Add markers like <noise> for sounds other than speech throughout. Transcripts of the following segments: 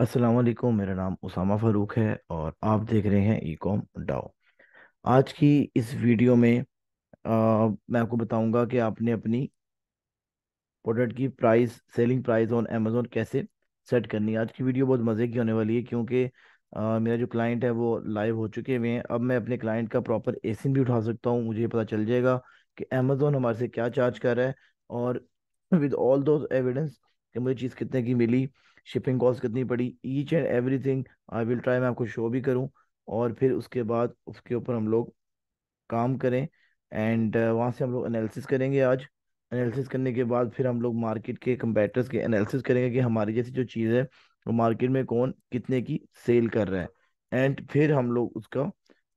वालेकुम मेरा नाम उसामा फ़ारूक है और आप देख रहे हैं ई कॉम डाओ आज की इस वीडियो में आ, मैं आपको बताऊंगा कि आपने अपनी प्रोडक्ट की price selling price on Amazon कैसे सेट करनी है आज की वीडियो बहुत मज़े की होने वाली है क्योंकि मेरा जो क्लाइंट है वो लाइव हो चुके हुए हैं अब मैं अपने क्लाइंट का प्रॉपर एसिन भी उठा सकता हूँ मुझे पता चल जाएगा कि अमेज़ोन हमारे से क्या चार्ज कर रहा है और विद ऑल दो एविडेंस कि मुझे चीज़ कितने की मिली शिपिंग कॉस्ट कितनी पड़ी each and everything I will try मैं आपको शो भी करूँ और फिर उसके बाद उसके ऊपर हम लोग काम करें एंड uh, वहाँ से हम लोग एनालिसिस करेंगे आज एनालिसिस करने के बाद फिर हम लोग मार्केट के कंपेटर्स के एनालिसिस करेंगे कि हमारी जैसी जो चीज़ है वो मार्केट में कौन कितने की सेल कर रहा है एंड फिर हम लोग उसका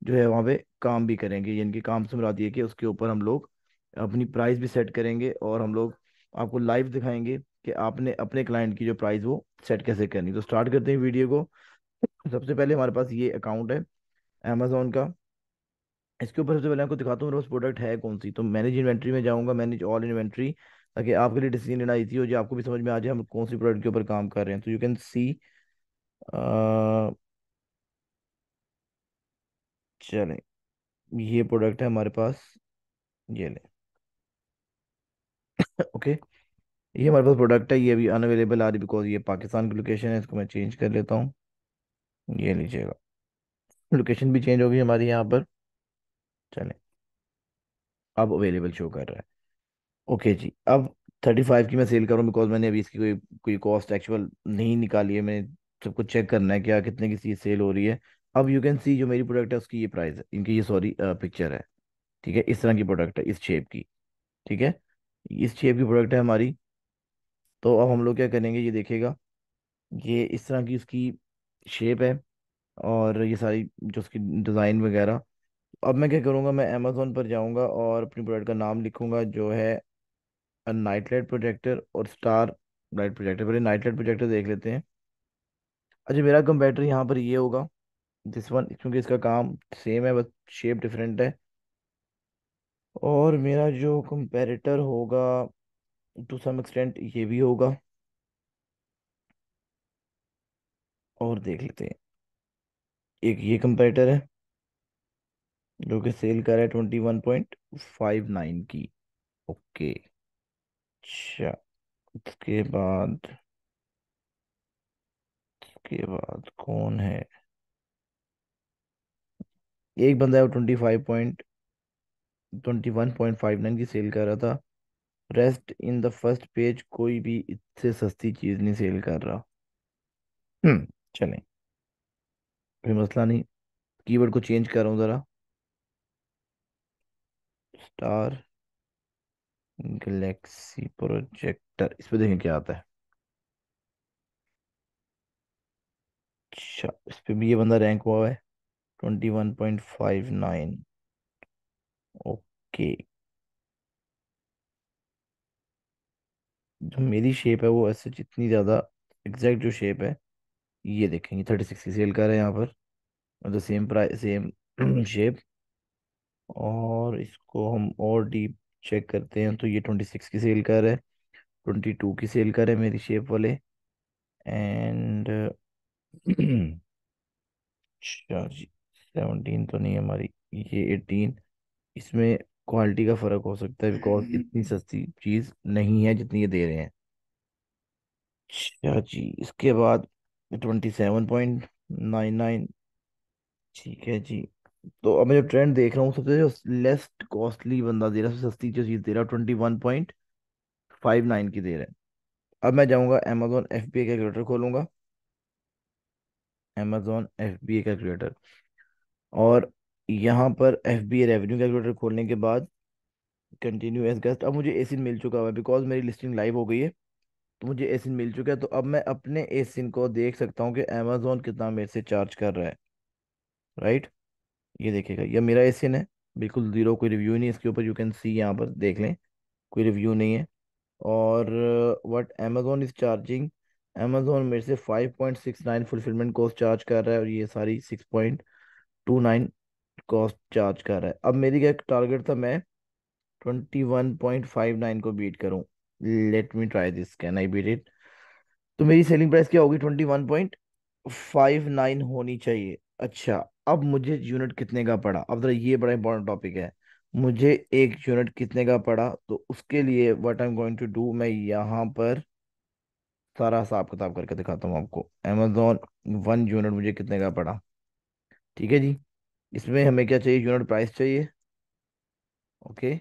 जो है वहाँ पे काम भी करेंगे यानी कि काम से मरा दिए कि उसके ऊपर हम लोग अपनी प्राइस भी सेट करेंगे और हम लोग आपको लाइव दिखाएंगे कि आपने अपने क्लाइंट की जो प्राइस वो सेट कैसे करनी तो स्टार्ट करते हैं वीडियो को सबसे पहले हमारे पास ये अकाउंट है अमेजोन का इसके ऊपर सबसे पहले आपको दिखाता हूँ मेरे पास प्रोडक्ट है कौन सी तो मैनेज इन्वेंट्री में जाऊँगा मैनेज ऑल इन्वेंट्री ताकि आपके लिए डिसीजन लेना इजी हो जो आपको भी समझ में आ जाए हम कौन सी प्रोडक्ट के ऊपर काम कर रहे हैं तो यू कैन सी चले ये प्रोडक्ट है हमारे पास ये ले ओके <coughs> okay. ये हमारे पास प्रोडक्ट है ये अभी अनअवेलेबल आ रही बिकॉज ये पाकिस्तान की लोकेशन है इसको मैं चेंज कर लेता हूँ ये लीजिएगा लोकेशन भी चेंज होगी हमारी यहाँ पर चले अब अवेलेबल शो कर रहा है ओके जी अब थर्टी फाइव की मैं सेल करूँ बिकॉज मैंने अभी इसकी कोई कोई कॉस्ट एक्चुअल नहीं निकाली है मैंने सब कुछ चेक करना है क्या कितने की चीज़ सेल हो रही है अब यू कैन सी जो मेरी प्रोडक्ट है उसकी ये प्राइस है इनकी ये सॉरी पिक्चर है ठीक है इस तरह की प्रोडक्ट है इस शेप की ठीक है इस शेप की प्रोडक्ट है हमारी तो अब हम लोग क्या करेंगे ये देखेगा ये इस तरह की उसकी शेप है और ये सारी जो उसकी डिज़ाइन वगैरह अब मैं क्या करूँगा मैं अमेज़ोन पर जाऊँगा और अपनी प्रोडक्ट का नाम लिखूँगा जो है नाइट लाइट प्रोजेक्टर और स्टार लाइट प्रोजेक्टर पहले नाइट लाइट प्रोजेक्टर देख लेते हैं अच्छा मेरा कंपेटर यहाँ पर ये होगा दिस वन क्योंकि इसका काम सेम है बस शेप डिफरेंट है और मेरा जो कंपेरेटर होगा टू सम एक्सटेंट ये भी होगा और देख लेते हैं एक ये कंपेटर है जो कि सेल कर रहा है twenty one point five nine की ओके अच्छा उसके बाद उसके बाद कौन है एक बंदा है वो twenty five point twenty one point five nine की सेल कर रहा था rest in the first page कोई भी इससे सस्ती चीज नहीं सेल कर रहा हम्म चले कोई मसला नहीं कीवर्ड को चेंज कर रहा हूँ जरा स्टार गैलेक्सी प्रोजेक्टर इस पे देखें क्या आता है अच्छा इस पे भी ये बंदा रैंक हुआ है twenty one point five nine okay जो मेरी शेप है वो ऐसे जितनी ज़्यादा एग्जैक्ट जो शेप है ये देखेंगे थर्टी सिक्स की सेल कर है यहाँ पर मतलब सेम प्राइस सेम शेप और इसको हम और डीप चेक करते हैं तो ये ट्वेंटी सिक्स की सेल कर है ट्वेंटी टू की सेल कर है मेरी शेप वाले एंड <clears throat> अच्छा जी सेवनटीन तो नहीं हमारी ये एटीन इसमें क्वालिटी का फर्क हो सकता है बिकॉज हम्म। इतनी सस्ती चीज नहीं है जितनी ये दे रहे हैं अच्छा जी इसके बाद twenty seven point nine nine ठीक है जी तो अब मैं जो ट्रेंड देख रहा हूँ सबसे जो लेस कॉस्टली बंदा दे रहा है सबसे सस्ती जो चीज़ दे रहा है twenty one point five nine की दे रहे हैं अब मैं जाऊँगा Amazon F B A calculator खोलूँगा Amazon F B A calculator और यहाँ पर एफ बी रेवेन्यू कैलकुलेटर खोलने के बाद कंटिन्यू एज गेस्ट अब मुझे एसिन मिल चुका हुआ है बिकॉज मेरी लिस्टिंग लाइव हो गई है तो मुझे एसिन मिल चुका है तो अब मैं अपने एसिन को देख सकता हूँ कि अमेजोन कितना मेरे से चार्ज कर रहा है राइट ये देखेगा यह मेरा एसिन है बिल्कुल ज़ीरो कोई रिव्यू नहीं इसके ऊपर यू कैन सी यहाँ पर देख लें कोई रिव्यू नहीं है और what Amazon is charging Amazon मेरे से five point six nine fulfilment cost charge कर रहा है और ये सारी six point two nine cost charge कर रहा है अब मेरी क्या टारगेट था मैं twenty one point five nine को बीट करूं let me try this can I beat it तो मेरी सेलिंग प्राइस क्या होगी twenty one point five nine होनी चाहिए अच्छा अब मुझे यूनिट कितने का पड़ा अब जरा ये बड़ा इंपॉर्टेंट टॉपिक है मुझे एक यूनिट कितने का पड़ा तो उसके लिए what I am going to do मैं यहाँ पर सारा हिसाब किताब करके दिखाता हूँ आपको अमेजोन वन यूनिट मुझे कितने का पड़ा ठीक है जी इसमें हमें क्या चाहिए यूनिट प्राइस चाहिए ओके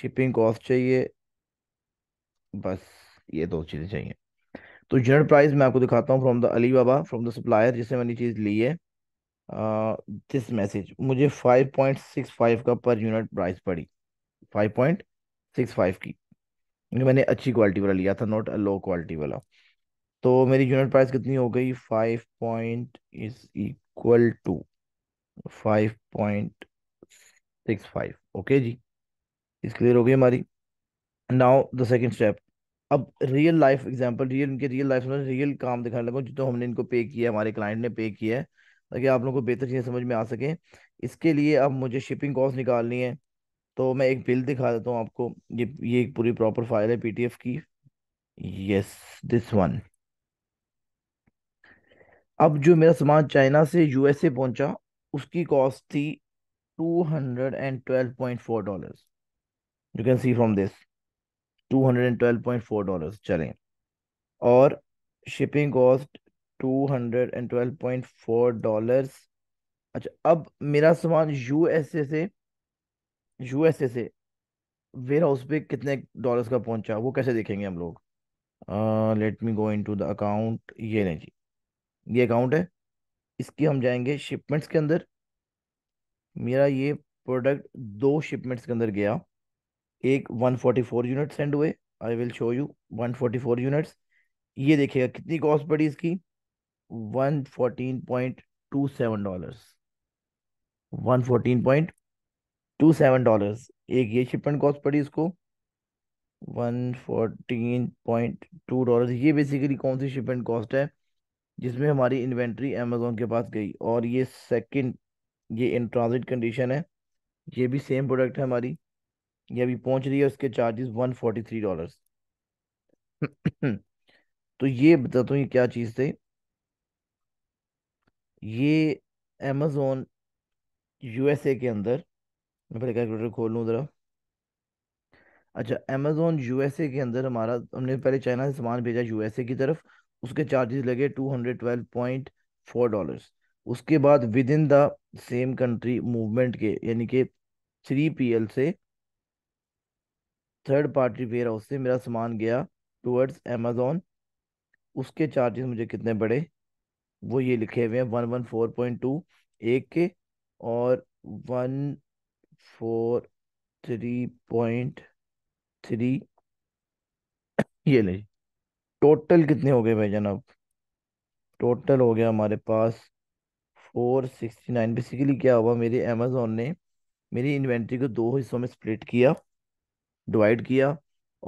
शिपिंग कॉस्ट चाहिए बस ये दो चीज़ें चाहिए तो यूनिट प्राइस मैं आपको दिखाता हूँ from the Alibaba from the supplier जिससे मैंने चीज़ ली है दिस मैसेज मुझे फाइव पॉइंट सिक्स फाइव का पर यूनिट प्राइस पड़ी फाइव पॉइंट सिक्स फाइव की मैंने अच्छी क्वालिटी वाला लिया था नॉट अ लो क्वालिटी वाला तो मेरी यूनिट प्राइस कितनी हो गई five point is equal to five point six five okay जी इस क्लियर हो गई हमारी नाउ द सेकेंड स्टेप अब रियल लाइफ एग्जांपल रियल इनके रियल लाइफ में रियल काम दिखाने लगा जो हमने इनको पे किया है हमारे क्लाइंट ने पे किया है ताकि आप लोगों को बेहतर चीज़ें समझ में आ सके इसके लिए अब मुझे शिपिंग कॉस्ट निकालनी है तो मैं एक बिल दिखा देता हूँ आपको ये ये एक पूरी प्रॉपर फाइल है पीटीएफ की यस दिस वन अब जो मेरा सामान चाइना से यूएसए पहुंचा उसकी कॉस्ट थी two hundred and twelve point four dollar you can see from this two hundred and twelve point four dollar चलें और shipping cost two hundred and twelve point four dollars अच्छा अब मेरा सामान यू एस ए से U S A से ware house पे कितने डॉलर्स का पहुंचा वो कैसे देखेंगे हम लोग let me go into the account ये नहीं जी ये अकाउंट है इसकी हम जाएंगे शिपमेंट्स के अंदर मेरा ये प्रोडक्ट दो शिपमेंट्स के अंदर गया एक 144 यूनिट सेंड हुए I will show you 144 units ये देखिएगा कितनी कॉस्ट पड़ी इसकी 114.27 डॉलर्स 114.27 डॉलर्स एक ये शिपमेंट कॉस्ट पड़ी इसको 114.2 डॉलर्स ये बेसिकली कौन सी शिपमेंट कॉस्ट है जिसमें हमारी इन्वेंट्री अमेजोन के पास गई और ये सेकंड ये इन ट्रांजिट कंडीशन है ये भी सेम प्रोडक्ट है हमारी ये अभी पहुंच रही है उसके charges one forty three dollar तो ये बताता हूँ ये क्या चीज़ थे ये अमेजोन यूएसए के अंदर मैं पहले कैलकुलेटर खोल लूँ ज़रा अच्छा अमेजोन यूएसए के अंदर हमारा हमने पहले चाइना से सामान भेजा यूएसए की तरफ उसके चार्जेस लगे two hundred twelve point four dollars उसके बाद within the same country movement के यानी कि थ्री पी एल से थर्ड पार्टी वेयर हाउस से मेरा सामान गया टूवर्ड्स एमेजोन उसके चार्जेस मुझे कितने बड़े वो ये लिखे हुए हैं one one four point two एक के और one four three point three ये नहीं टोटल कितने हो गए भाई अब टोटल हो गया हमारे पास फोर सिक्सटी नाइन बेसिकली क्या हुआ मेरे अमेजोन ने मेरी इन्वेंट्री को दो हिस्सों में स्प्लिट किया डिवाइड किया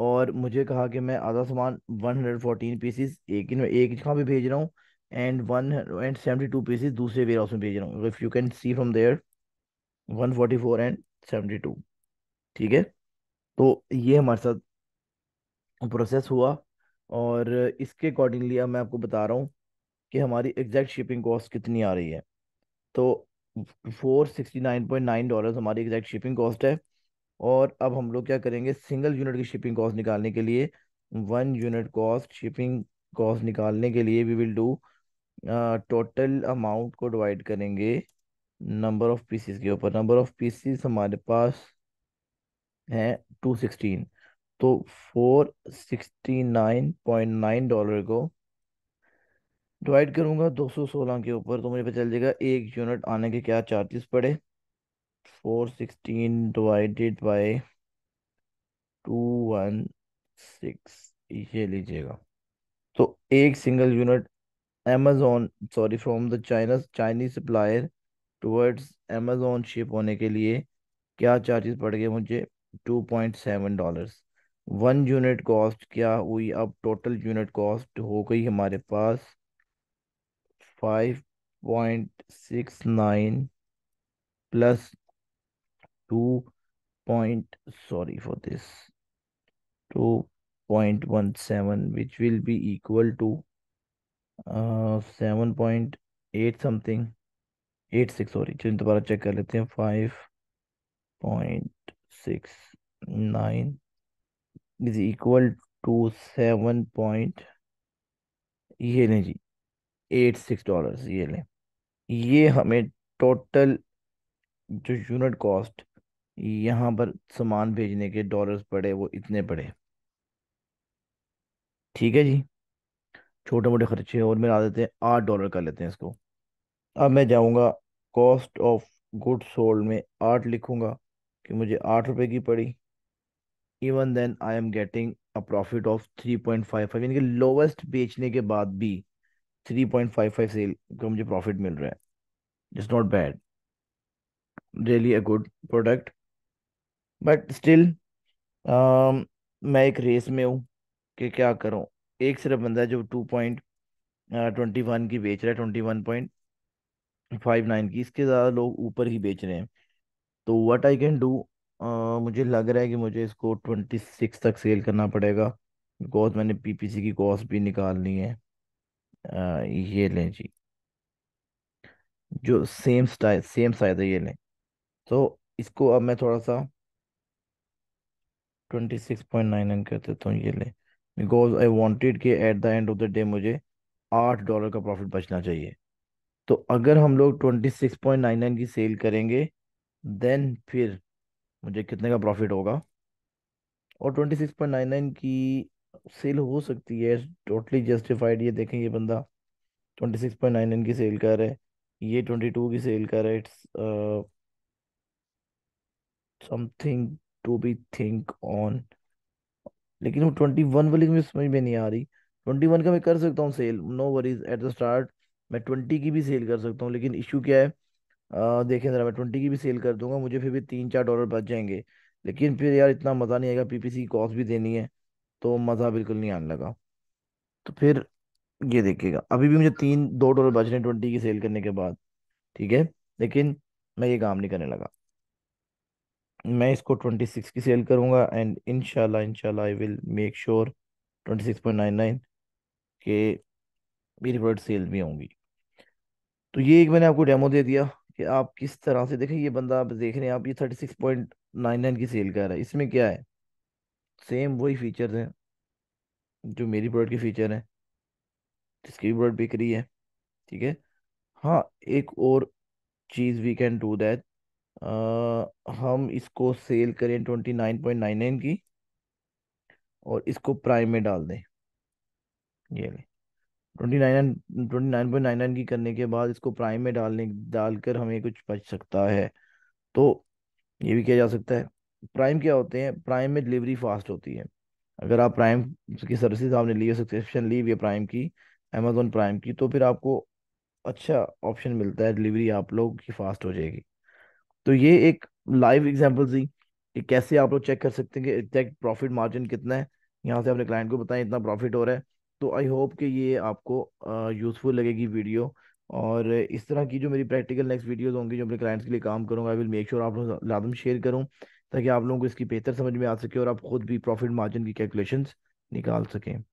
और मुझे कहा कि मैं आधा सामान वन हंड्रेड फोर्टीन पीसीस एक एक जहाँ पे भेज रहा हूँ and one and seventy two pieces दूसरे वेयर हाउस में भेज रहा हूँ if you can see from there one forty four and seventy two ठीक है तो ये हमारे साथ प्रोसेस हुआ और इसके अकॉर्डिंगली अब मैं आपको बता रहा हूँ कि हमारी एग्जैक्ट शिपिंग कॉस्ट कितनी आ रही है तो four sixty nine point nine dollar हमारी एग्जैक्ट शिपिंग कॉस्ट है और अब हम लोग क्या करेंगे सिंगल यूनिट की शिपिंग कॉस्ट निकालने के लिए one unit cost shipping cost निकालने के लिए we will do total amount को डिवाइड करेंगे नंबर ऑफ पीसीस के ऊपर नंबर ऑफ पीसीस हमारे पास हैं टू सिक्सटीन तो four sixty nine point nine dollar को डिवाइड करूंगा दो सौ सोलह के ऊपर तो मुझे पता चल जाएगा एक यूनिट आने के क्या चार्जेस पड़े four sixteen divided by two one six ये लीजिएगा तो एक single unit Amazon sorry from the China Chinese supplier towards Amazon ship होने के लिए क्या चार्जेस पड़ गए मुझे two point seven dollars one unit cost क्या हुई अब टोटल यूनिट कॉस्ट हो गई हमारे पास five point six nine plus two point sorry for this two point one seven which will be equal to seven point eight something eight six sorry चलिए दोबारा check कर लेते हैं five point six nine is equal to seven point ये लें जी eight six dollar ये लें ये हमें टोटल जो यूनिट कॉस्ट यहाँ पर सामान भेजने के डॉलर्स पड़े वो इतने पड़े ठीक है जी छोटे मोटे खर्चे और मेरा देते हैं आठ डॉलर कर लेते हैं इसको अब मैं जाऊँगा कॉस्ट ऑफ गुड सोल्ड में आठ लिखूँगा कि मुझे आठ रुपए की पड़ी even then I am getting a profit of three point five five यानी कि लोवेस्ट बेचने के बाद भी three point five five sale का मुझे प्रॉफिट मिल रहा है it's not bad really a good product but still मैं एक रेस में हूँ कि क्या करूँ एक सिर्फ बंदा जो टू पॉइंट ट्वेंटी वन की बेच रहा है twenty one point five nine की इसके ज़्यादा लोग ऊपर ही बेच रहे हैं तो what I can do uh, मुझे लग रहा है कि मुझे इसको ट्वेंटी सिक्स तक सेल करना पड़ेगा बिकॉज मैंने पीपीसी की कॉस्ट भी निकालनी है आ, ये लें जी जो सेम स्टाइल सेम साइज है ये लें तो इसको अब मैं थोड़ा सा twenty six point nine nine कर देता हूँ ये लें बिकॉज आई वॉन्टेड कि at the end of the day मुझे आठ डॉलर का प्रॉफिट बचना चाहिए तो अगर हम लोग twenty six point nine nine की सेल करेंगे देन फिर मुझे कितने का प्रॉफिट होगा और twenty six point nine nine की सेल हो सकती है टोटली जस्टिफाइड ये देखें ये बंदा twenty six point nine nine की सेल कर रहा है ये ट्वेंटी टू की सेल कर रहा है it's something to be think on लेकिन वो ट्वेंटी वन वाली मुझे समझ में नहीं आ रही ट्वेंटी वन का मैं कर सकता हूँ sale no worries at the start मैं ट्वेंटी की भी सेल कर सकता हूँ लेकिन इशू क्या है देखें ज़रा मैं ट्वेंटी की भी सेल कर दूंगा मुझे फिर भी तीन चार डॉलर बच जाएंगे लेकिन फिर यार इतना मज़ा नहीं आएगा पीपीसी की कॉस्ट भी देनी है तो मज़ा बिल्कुल नहीं आने लगा तो फिर ये देखिएगा अभी भी मुझे तीन दो डॉलर बच रहे हैं ट्वेंटी की सेल करने के बाद ठीक है लेकिन मैं ये काम नहीं करने लगा मैं इसको ट्वेंटी सिक्स की सेल करूँगा एंड इनशाला इनशाला I will make sure twenty six point nine nine के मेरी प्रोडक्ट सेल भी होंगी तो ये एक मैंने आपको डेमो दे दिया कि आप किस तरह से देखें ये बंदा आप देख रहे हैं आप ये thirty six point nine nine की सेल कर रहा है इसमें क्या है सेम वही फीचर्स हैं जो मेरी प्रोडक्ट के फीचर हैं जिसकी भी प्रोडक्ट बिक रही है ठीक है हाँ एक और चीज़ वी कैन डू दैट हम इसको सेल करें twenty nine point nine nine की और इसको प्राइम में डाल दें ये लें ट्वेंटी ट्वेंटी नाइन नाइन की करने के बाद इसको प्राइम में डालने डालकर हमें कुछ बच सकता है तो ये भी किया जा सकता है प्राइम क्या होते हैं प्राइम में डिलीवरी फास्ट होती है अगर आप प्राइम की सर्विसेज आपने ली सब्सक्रिप्शन ली हुई प्राइम की अमेजोन प्राइम की तो फिर आपको अच्छा ऑप्शन मिलता है डिलीवरी आप लोग की फास्ट हो जाएगी तो ये एक लाइव एग्जाम्पल थी कि कैसे आप लोग चेक कर सकते हैं कि एग्जैक्ट प्रॉफिट मार्जिन कितना है यहाँ से अपने क्लाइंट को बताएं इतना प्रॉफिट हो रहा है तो आई होप कि ये आपको यूज़फुल लगेगी वीडियो और इस तरह की जो मेरी प्रैक्टिकल नेक्स्ट वीडियोज होंगी जो अपने क्लाइंट्स के लिए काम करूँगा आई विल मेक श्योर आप लोग लादम शेयर करूँ ताकि आप लोगों को इसकी बेहतर समझ में आ सके और आप खुद भी प्रॉफिट मार्जिन की कैलकुलेशंस निकाल सकें